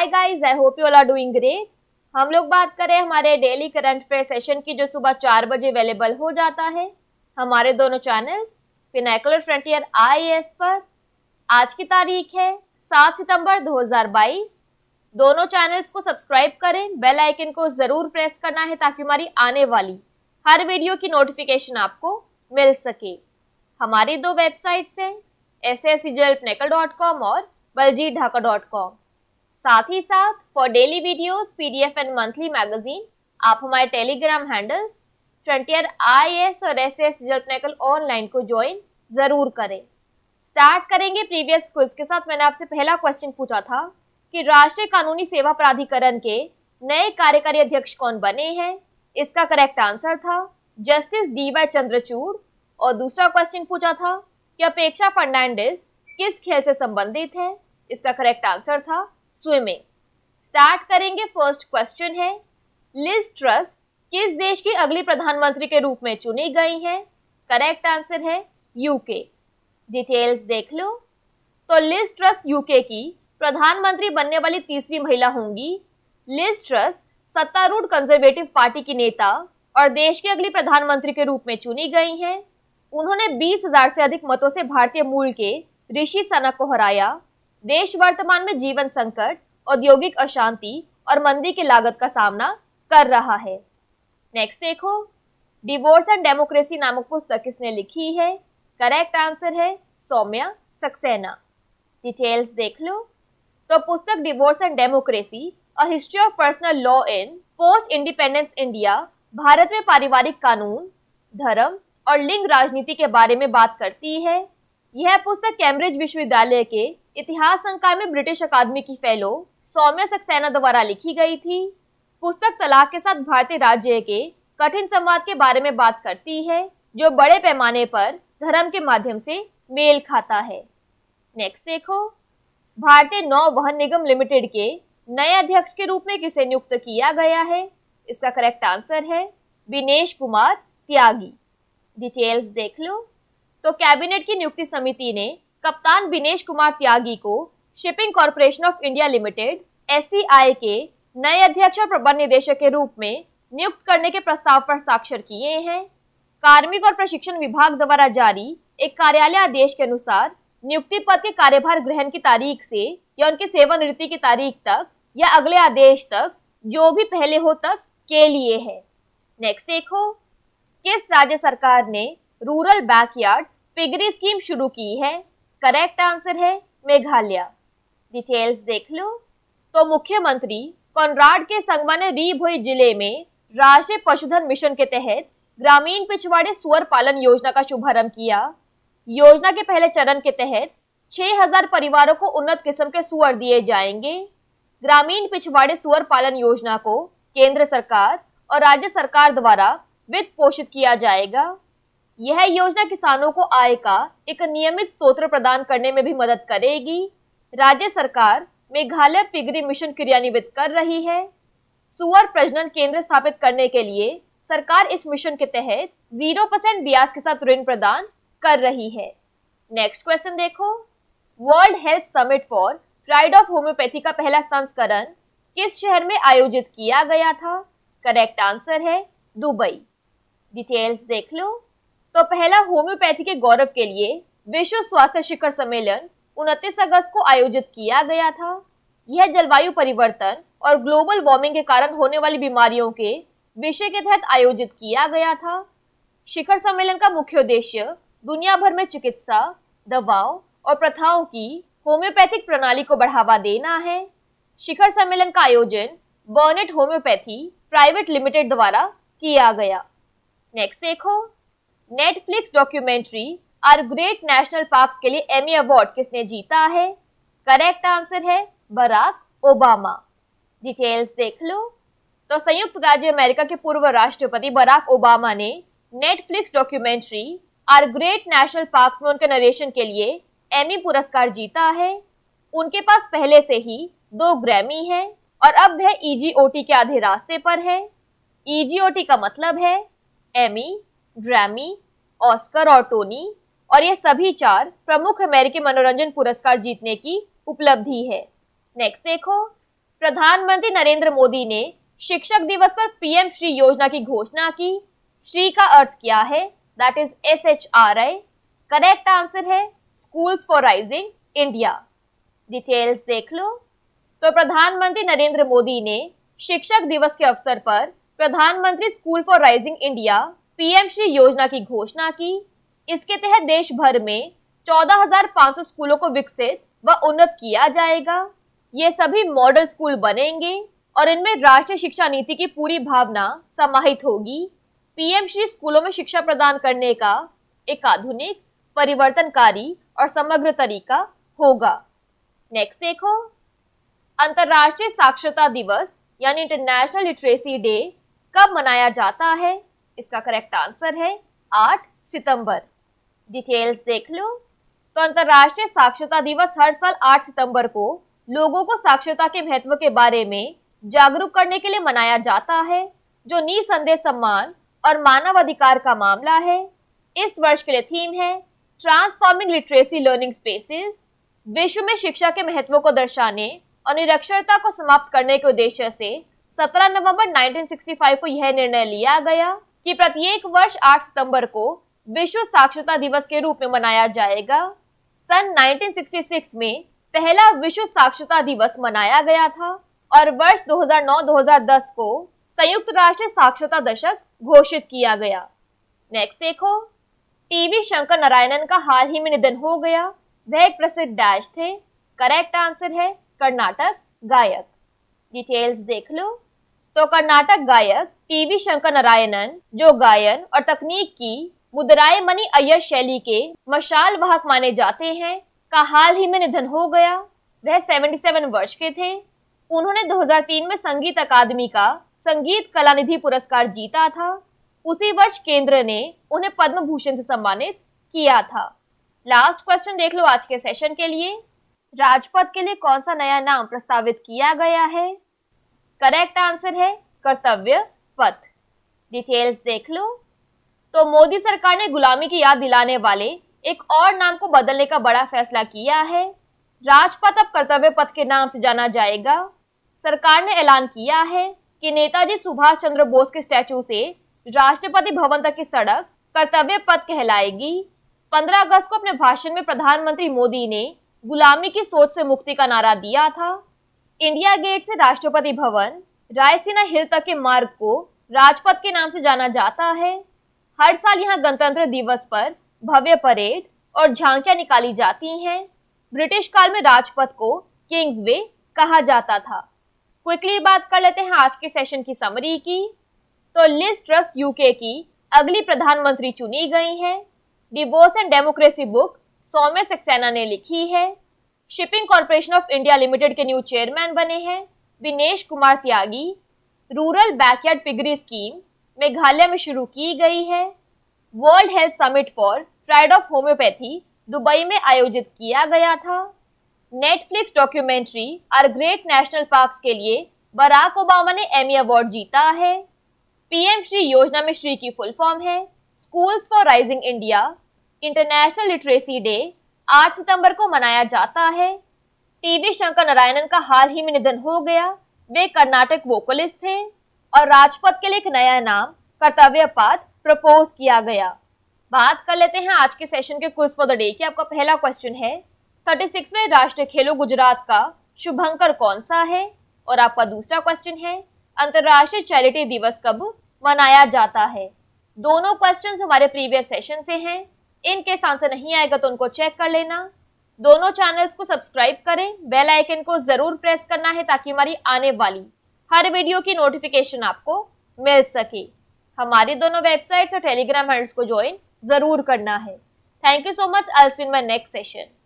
hi guys I hope you all are doing great हम लोग बात करें हमारे डेली करंट अफेयर सेशन की जो सुबह चार बजे अवेलेबल हो जाता है हमारे दोनों चैनल्स पिनाकुलर फ्रंटियर आई पर आज की तारीख है सात सितंबर 2022 दोनों चैनल्स को सब्सक्राइब करें बेल आइकन को ज़रूर प्रेस करना है ताकि हमारी आने वाली हर वीडियो की नोटिफिकेशन आपको मिल सके हमारी दो वेबसाइट्स हैं एस एस और बलजीत ढाका डॉट कॉम साथ ही साथ for daily videos, PDF and monthly magazine आप हमारे टेलीग्राम हैंडल्स फ्रंटियर आईएएस और एसएस जल्पनेकल ऑनलाइन को ज्वाइन जरूर करें स्टार्ट करेंगे प्रीवियस क्विज के साथ मैंने आपसे पहला क्वेश्चन पूछा था कि राष्ट्रीय कानूनी सेवा प्राधिकरण के नए कार्यकारी अध्यक्ष कौन बने हैं इसका करेक्ट आंसर था जस्टिस डी वाई चंद्रचूड़ और दूसरा क्वेश्चन पूछा था कि अपेक्षा फर्नांडिस किस खेल से संबंधित है इसका करेक्ट आंसर था स्विमिंग स्टार्ट करेंगे फर्स्ट क्वेश्चन है लिज ट्रस किस देश की अगली प्रधानमंत्री के रूप में चुनी गई है करेक्ट आंसर है यूके डिटेल्स देख लो तो लिज ट्रस यूके की प्रधानमंत्री बनने वाली तीसरी महिला होंगी लिज ट्रस सत्तारूढ़ कंजर्वेटिव पार्टी की नेता और देश के अगली प्रधानमंत्री के रूप में चुनी गई हैं उन्होंने बीस हजार से अधिक मतों से भारतीय मूल के ऋषि सनक को हराया देश वर्तमान में जीवन संकट औद्योगिक अशांति और मंदी की लागत का सामना कर रहा है नेक्स्ट देखो डिवोर्स एंड डेमोक्रेसी नामक पुस्तक किसने लिखी है करेक्ट आंसर है सौम्या सक्सेना डिटेल्स देख लो तो पुस्तक divorce and democracy a history of personal law in post independence India Bharat में पारिवारिक कानून धर्म और लिंग राजनीति के बारे में बात करती है यह पुस्तक कैम्ब्रिज विश्वविद्यालय के इतिहास संकाय में ब्रिटिश अकादमी की फेलो सौम्य सक्सेना द्वारा लिखी गई थी पुस्तक तलाक के साथ भारतीय राज्य के कठिन संवाद के बारे में बात करती है जो बड़े पैमाने पर धर्म के माध्यम से मेल खाता है नेक्स्ट देखो भारतीय नौ वहन निगम लिमिटेड के नए अध्यक्ष के रूप में किसे नियुक्त किया गया है इसका करेक्ट आंसर है विनेश कुमार त्यागी डिटेल्स देख लो तो कैबिनेट की नियुक्ति समिति ने कप्तान विनेश कुमार त्यागी को Shipping Corporation of India Limited एस के नए अध्यक्ष और प्रबंध निदेशक के रूप में नियुक्त करने के प्रस्ताव पर साक्षर किए हैं कार्मिक और प्रशिक्षण विभाग द्वारा जारी एक कार्यालय आदेश के अनुसार नियुक्ति पद के कार्यभार ग्रहण की तारीख से या उनकी सेवानिवृत्ति की तारीख तक या अगले आदेश तक जो भी पहले हो तक के लिए है नेक्स्ट देखो किस राज्य सरकार ने रूरल बैकयार्ड पिगरी स्कीम शुरू की है करेक्ट आंसर है मेघालय डिटेल्स देख लो तो मुख्यमंत्री कॉनराड के संगमन रीभोई जिले में राष्ट्रीय पशुधन मिशन के तहत ग्रामीण पिछवाड़े सुअर पालन योजना का शुभारंभ किया योजना के पहले चरण के तहत 6000 परिवारों को उन्नत किस्म के सुअर दिए जाएंगे ग्रामीण पिछवाड़े सुअर पालन योजना को केंद्र सरकार और राज्य सरकार द्वारा वित्त पोषित किया जाएगा यह योजना किसानों को आय का एक नियमित स्रोत प्रदान करने में भी मदद करेगी राज्य सरकार मेघालय पिगरी मिशन क्रियान्वित कर रही है सुअर प्रजनन केंद्र स्थापित करने के लिए सरकार इस मिशन के तहत जीरो परसेंट ब्याज के साथ ऋण प्रदान कर रही है नेक्स्ट क्वेश्चन देखो World Health Summit for pride of homeopathy का पहला संस्करण किस शहर में आयोजित किया गया था करेक्ट आंसर है दुबई डिटेल्स देख लो तो पहला होम्योपैथी के गौरव के लिए विश्व स्वास्थ्य शिखर सम्मेलन उनतीस अगस्त को आयोजित किया गया था यह जलवायु परिवर्तन और ग्लोबल वार्मिंग के कारण होने वाली बीमारियों के विषय के तहत आयोजित किया गया था शिखर सम्मेलन का मुख्य उद्देश्य दुनिया भर में चिकित्सा दवाओं और प्रथाओं की होम्योपैथिक प्रणाली को बढ़ावा देना है शिखर सम्मेलन का आयोजन बर्नेट होम्योपैथी प्राइवेट लिमिटेड द्वारा किया गया नेक्स्ट देखो Netflix documentary our great national parks के लिए एमी अवार्ड किसने जीता है करेक्ट आंसर है बराक ओबामा डिटेल्स देख लो तो संयुक्त राज्य अमेरिका के पूर्व राष्ट्रपति बराक ओबामा ने Netflix documentary our great national park में उनके नरेशन के लिए एमी पुरस्कार जीता है उनके पास पहले से ही दो ग्रैमी हैं और अब वह ईजीओटी e के आधे रास्ते पर है ईजीओटी e का मतलब है एमी ग्रैमी ऑस्कर और टोनी और ये सभी चार प्रमुख अमेरिकी मनोरंजन पुरस्कार जीतने की उपलब्धि है नेक्स्ट देखो प्रधानमंत्री नरेंद्र मोदी ने शिक्षक दिवस पर पीएम श्री योजना की घोषणा की श्री का अर्थ क्या है that is S H R I correct answer है schools for rising India details देख लो तो प्रधानमंत्री नरेंद्र मोदी ने शिक्षक दिवस के अवसर पर प्रधानमंत्री school for rising India PM Shri योजना की घोषणा की इसके तहत देश भर में 14,500 स्कूलों को विकसित व उन्नत किया जाएगा ये सभी मॉडल स्कूल बनेंगे और इनमें राष्ट्रीय शिक्षा नीति की पूरी भावना समाहित होगी पीएम श्री स्कूलों में शिक्षा प्रदान करने का एक आधुनिक परिवर्तनकारी और समग्र तरीका होगा नेक्स्ट देखो अंतर्राष्ट्रीय साक्षरता दिवस यानी इंटरनेशनल लिटरेसी डे कब मनाया जाता है इसका करेक्ट आंसर है आठ सितंबर डिटेल्स देख लो तो अंतर्राष्ट्रीय साक्षरता दिवस हर साल 8 सितंबर को लोगों को साक्षरता के महत्व के बारे में जागरूक करने के लिए मनाया जाता है जो निसंदेह सम्मान और मानव अधिकार का मामला है इस वर्ष के लिए थीम है ट्रांसफॉर्मिंग लिटरेसी लर्निंग स्पेसेस विश्व में शिक्षा के महत्व को दर्शाने और निरक्षरता को समाप्त करने के उद्देश्य से 17 नवंबर 1965 को यह निर्णय लिया गया कि प्रत्येक वर्ष 8 सितंबर को विश्व साक्षरता दिवस के रूप में मनाया जाएगा सन 1966 में पहला विश्व साक्षरता दिवस मनाया गया था और वर्ष 2009-2010 को संयुक्त राष्ट्र साक्षरता दशक घोषित किया गया नेक्स्ट देखो टीवी शंकर नारायणन का हाल ही में निधन हो गया वह एक प्रसिद्ध डैश थे करेक्ट आंसर है कर्नाटक गायक डिटेल्स देख लो तो कर्नाटक गायक पीवी शंकर नारायणन जो गायन और तकनीक की मुद्राए मनी अय्यर शैली के मशाल वाहक माने जाते हैं का हाल ही में निधन हो गया वह 77 वर्ष के थे उन्होंने 2003 में संगीत अकादमी का संगीत कला निधि पुरस्कार जीता था उसी वर्ष केंद्र ने उन्हें पद्म भूषण से सम्मानित किया था लास्ट क्वेश्चन देख लो आज के सेशन के लिए राजपथ के लिए कौन सा नया नाम प्रस्तावित किया गया है करेक्ट आंसर है कर्तव्य पथ डिटेल्स देख लो तो मोदी सरकार ने गुलामी की याद दिलाने वाले एक और नाम को बदलने का बड़ा फैसला किया है राजपथ अब कर्तव्य पथ के नाम से जाना जाएगा सरकार ने ऐलान किया है कि नेताजी सुभाष चंद्र बोस के स्टैचू से राष्ट्रपति भवन तक की सड़क कर्तव्य पथ कहलाएगी 15 अगस्त को अपने भाषण में प्रधानमंत्री मोदी ने गुलामी की सोच से मुक्ति का नारा दिया था इंडिया गेट से राष्ट्रपति भवन रायसीना हिल तक के मार्ग को राजपथ के नाम से जाना जाता है हर साल यहाँ गणतंत्र दिवस पर भव्य परेड और झांकियां निकाली जाती हैं ब्रिटिश काल में राजपथ को किंग्सवे कहा जाता था क्विकली बात कर लेते हैं आज के सेशन की समरी की तो लिस्ट ट्रस्ट यूके की अगली प्रधानमंत्री चुनी गई है divorce and democracy book Saumya Saxena ने लिखी है Shipping Corporation of India Limited के न्यू चेयरमैन बने हैं Vinesh Kumar Tyagi rural backyard piggery scheme Meghalaya में शुरू की गई है World Health Summit for Pride of homeopathy Dubai में आयोजित किया गया था Netflix documentary our great national parks के लिए बराक ओबामा ने एमी अवार्ड जीता है पीएम श्री योजना में श्री की फुल फॉर्म है schools for rising India international literacy day 8 सितंबर को मनाया जाता है टीवी शंकर नारायणन का हाल ही में निधन हो गया वे कर्नाटक वोकलिस्ट थे और राजपथ के लिए एक नया नाम कर्तव्य पद प्रपोज किया गया बात कर लेते हैं आज के सेशन के क्विज फॉर द डे की आपका पहला क्वेश्चन है थर्टी सिक्सवें राष्ट्रीय खेलो गुजरात का शुभंकर कौन सा है और आपका दूसरा क्वेश्चन है अंतर्राष्ट्रीय चैरिटी दिवस कब मनाया जाता है दोनों क्वेश्चन हमारे प्रीवियस सेशन से हैं इनकेस आंसर नहीं आएगा तो उनको चेक कर लेना दोनों चैनल्स को सब्सक्राइब करें बेल आइकन को ज़रूर प्रेस करना है ताकि हमारी आने वाली हर वीडियो की नोटिफिकेशन आपको मिल सके हमारी दोनों वेबसाइट्स और टेलीग्राम हैंडल्स को ज्वाइन ज़रूर करना है thank you so much else in my next session